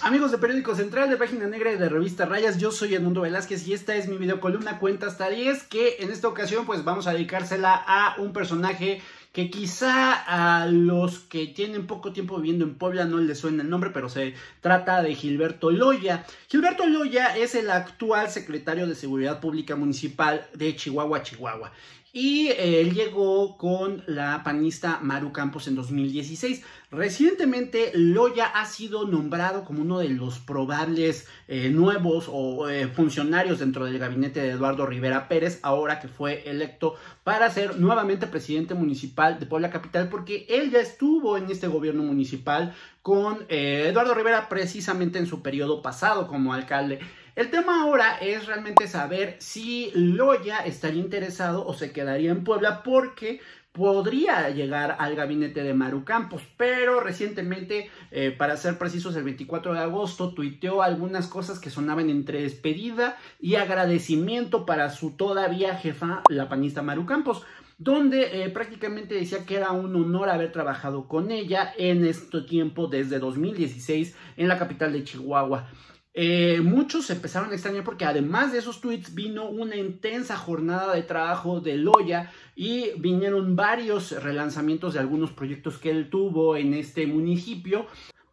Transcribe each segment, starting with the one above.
Amigos de Periódico Central, de Página Negra y de Revista Rayas, yo soy Edmundo Velázquez y esta es mi videocolumna Cuenta hasta 10, que en esta ocasión pues vamos a dedicársela a un personaje que quizá a los que tienen poco tiempo viviendo en Puebla no les suena el nombre, pero se trata de Gilberto Loya. Gilberto Loya es el actual secretario de Seguridad Pública Municipal de Chihuahua, Chihuahua y eh, él llegó con la panista Maru Campos en 2016. Recientemente Loya ha sido nombrado como uno de los probables eh, nuevos o eh, funcionarios dentro del gabinete de Eduardo Rivera Pérez, ahora que fue electo para ser nuevamente presidente municipal de Puebla Capital, porque él ya estuvo en este gobierno municipal con Eduardo Rivera precisamente en su periodo pasado como alcalde el tema ahora es realmente saber si Loya estaría interesado o se quedaría en Puebla porque podría llegar al gabinete de Maru Campos, pero recientemente, eh, para ser precisos, el 24 de agosto tuiteó algunas cosas que sonaban entre despedida y agradecimiento para su todavía jefa, la panista Maru Campos donde eh, prácticamente decía que era un honor haber trabajado con ella en este tiempo desde 2016 en la capital de Chihuahua. Eh, muchos empezaron a extrañar porque además de esos tweets vino una intensa jornada de trabajo de Loya y vinieron varios relanzamientos de algunos proyectos que él tuvo en este municipio.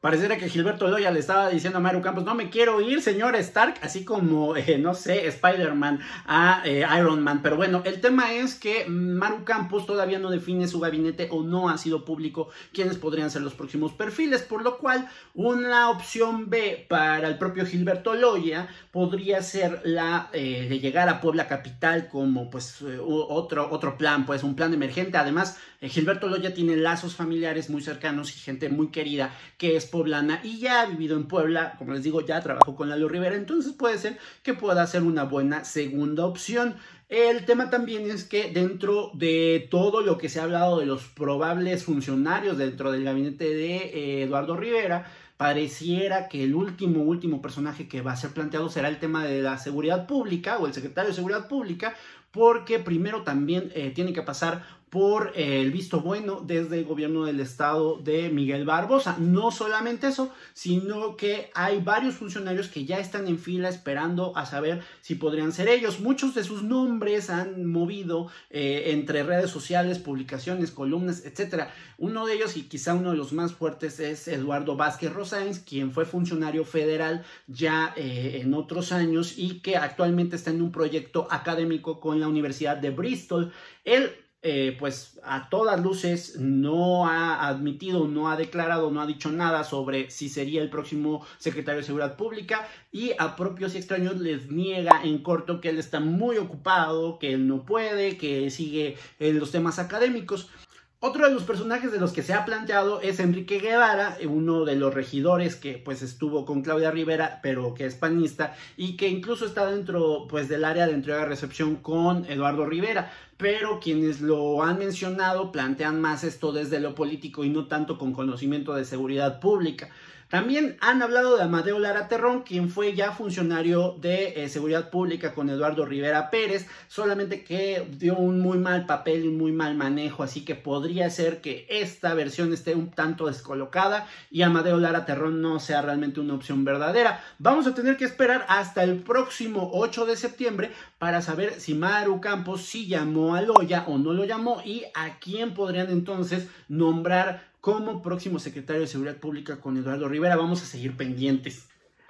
Pareciera que Gilberto Loya le estaba diciendo a Maru Campos, no me quiero ir, señor Stark, así como, eh, no sé, Spider-Man a eh, Iron Man. Pero bueno, el tema es que Maru Campos todavía no define su gabinete o no ha sido público quiénes podrían ser los próximos perfiles, por lo cual una opción B para el propio Gilberto Loya podría ser la eh, de llegar a Puebla Capital como pues otro, otro plan, pues un plan emergente. Además, eh, Gilberto Loya tiene lazos familiares muy cercanos y gente muy querida que es poblana y ya ha vivido en Puebla, como les digo, ya trabajó con Lalo Rivera, entonces puede ser que pueda ser una buena segunda opción. El tema también es que dentro de todo lo que se ha hablado de los probables funcionarios dentro del gabinete de eh, Eduardo Rivera, pareciera que el último, último personaje que va a ser planteado será el tema de la seguridad pública o el secretario de seguridad pública, porque primero también eh, tiene que pasar por eh, el visto bueno desde el gobierno del estado de Miguel Barbosa. No solamente eso, sino que hay varios funcionarios que ya están en fila esperando a saber si podrían ser ellos. Muchos de sus nombres han movido eh, entre redes sociales, publicaciones, columnas, etcétera. Uno de ellos y quizá uno de los más fuertes es Eduardo Vázquez Rosáenz, quien fue funcionario federal ya en otros años y que actualmente está en un proyecto académico con la Universidad de Bristol. Él, eh, pues a todas luces, no ha admitido, no ha declarado, no ha dicho nada sobre si sería el próximo secretario de Seguridad Pública y a propios y extraños les niega en corto que él está muy ocupado, que él no puede, que sigue en los temas académicos. Otro de los personajes de los que se ha planteado es Enrique Guevara, uno de los regidores que pues estuvo con Claudia Rivera, pero que es panista y que incluso está dentro pues, del área de entrega recepción con Eduardo Rivera pero quienes lo han mencionado plantean más esto desde lo político y no tanto con conocimiento de seguridad pública. También han hablado de Amadeo Lara Terrón, quien fue ya funcionario de eh, seguridad pública con Eduardo Rivera Pérez, solamente que dio un muy mal papel y muy mal manejo, así que podría ser que esta versión esté un tanto descolocada y Amadeo Lara Terrón no sea realmente una opción verdadera. Vamos a tener que esperar hasta el próximo 8 de septiembre para saber si Maru Campos sí llamó a Loya o no lo llamó y a quién podrían entonces nombrar como próximo secretario de Seguridad Pública con Eduardo Rivera. Vamos a seguir pendientes.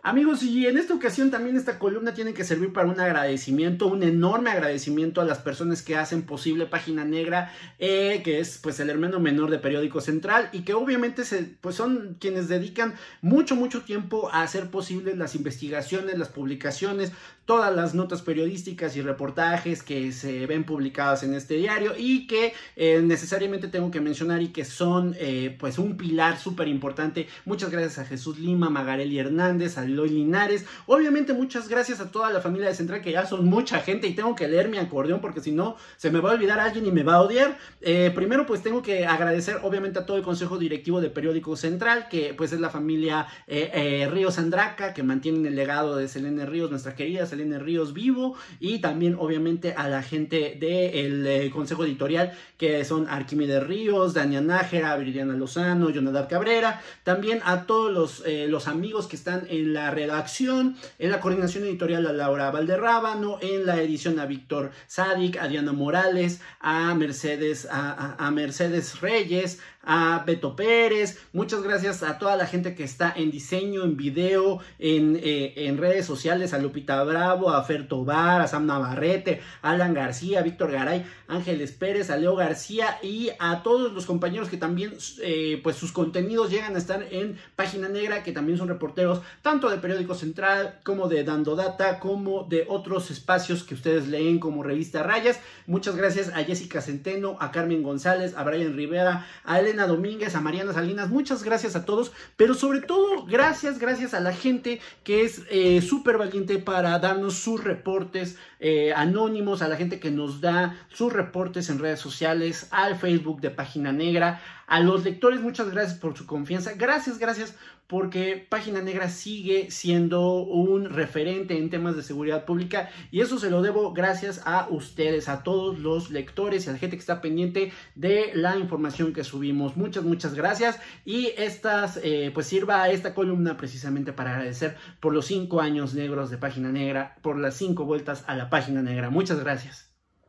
Amigos, y en esta ocasión también esta columna tiene que servir para un agradecimiento, un enorme agradecimiento a las personas que hacen posible Página Negra, eh, que es pues el hermano menor de Periódico Central y que obviamente se, pues son quienes dedican mucho, mucho tiempo a hacer posibles las investigaciones, las publicaciones, todas las notas periodísticas y reportajes que se ven publicadas en este diario y que eh, necesariamente tengo que mencionar y que son eh, pues un pilar súper importante. Muchas gracias a Jesús Lima, Magarelli Hernández, a Linares. Obviamente muchas gracias a toda la familia de Central, que ya son mucha gente y tengo que leer mi acordeón porque si no se me va a olvidar alguien y me va a odiar. Eh, primero pues tengo que agradecer obviamente a todo el consejo directivo de Periódico Central, que pues es la familia eh, eh, Ríos Andraca, que mantienen el legado de Selene Ríos, nuestra querida Selene Ríos vivo, y también obviamente a la gente del consejo editorial, que son Arquímedes Ríos, Dania Nájera, Viridiana Lozano, Jonathan Cabrera, también a todos los, los amigos que están en la redacción, en la coordinación editorial a Laura Valderrábano, en la edición a Víctor Sadik, a Diana Morales, a Mercedes, a, Mercedes Reyes, a Beto Pérez. Muchas gracias a toda la gente que está en diseño, en video, eh, en, redes sociales, a Lupita Bravo, a Fer Tobar, a Sam Navarrete, a Alan García, a Víctor Garay, Ángeles Pérez, a Leo García y a todos los compañeros que también eh, pues sus contenidos llegan a estar en Página Negra, que también son reporteros tanto de Periódico Central como de Dando Data, como de otros espacios que ustedes leen como Revista Rayas. Muchas gracias a Jessica Centeno, a Carmen González, a Brian Rivera, a Elena Domínguez, a Mariana Salinas. Muchas gracias a todos, pero sobre todo gracias, gracias a la gente que es eh, súper valiente para darnos sus reportes eh, anónimos, a la gente que nos da sus reportes en redes sociales, al Facebook de Página Negra, a los lectores, muchas gracias por su confianza. Gracias, gracias, porque Página Negra sigue siendo un referente en temas de seguridad pública y eso se lo debo gracias a ustedes, a todos los lectores y a la gente que está pendiente de la información que subimos. Muchas, muchas gracias y estas, eh, pues sirva esta columna precisamente para agradecer por los cinco años negros de Página Negra, por las cinco vueltas a la Página Negra. Muchas gracias.